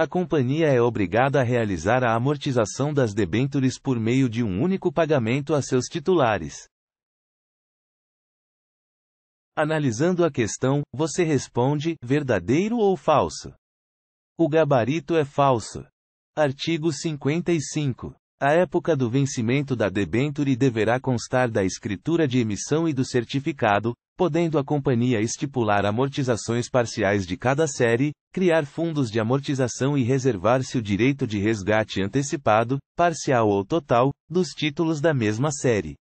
A companhia é obrigada a realizar a amortização das debêntures por meio de um único pagamento a seus titulares. Analisando a questão, você responde: verdadeiro ou falso? O gabarito é falso. Artigo 55. A época do vencimento da debenture deverá constar da escritura de emissão e do certificado, podendo a companhia estipular amortizações parciais de cada série, criar fundos de amortização e reservar-se o direito de resgate antecipado, parcial ou total, dos títulos da mesma série.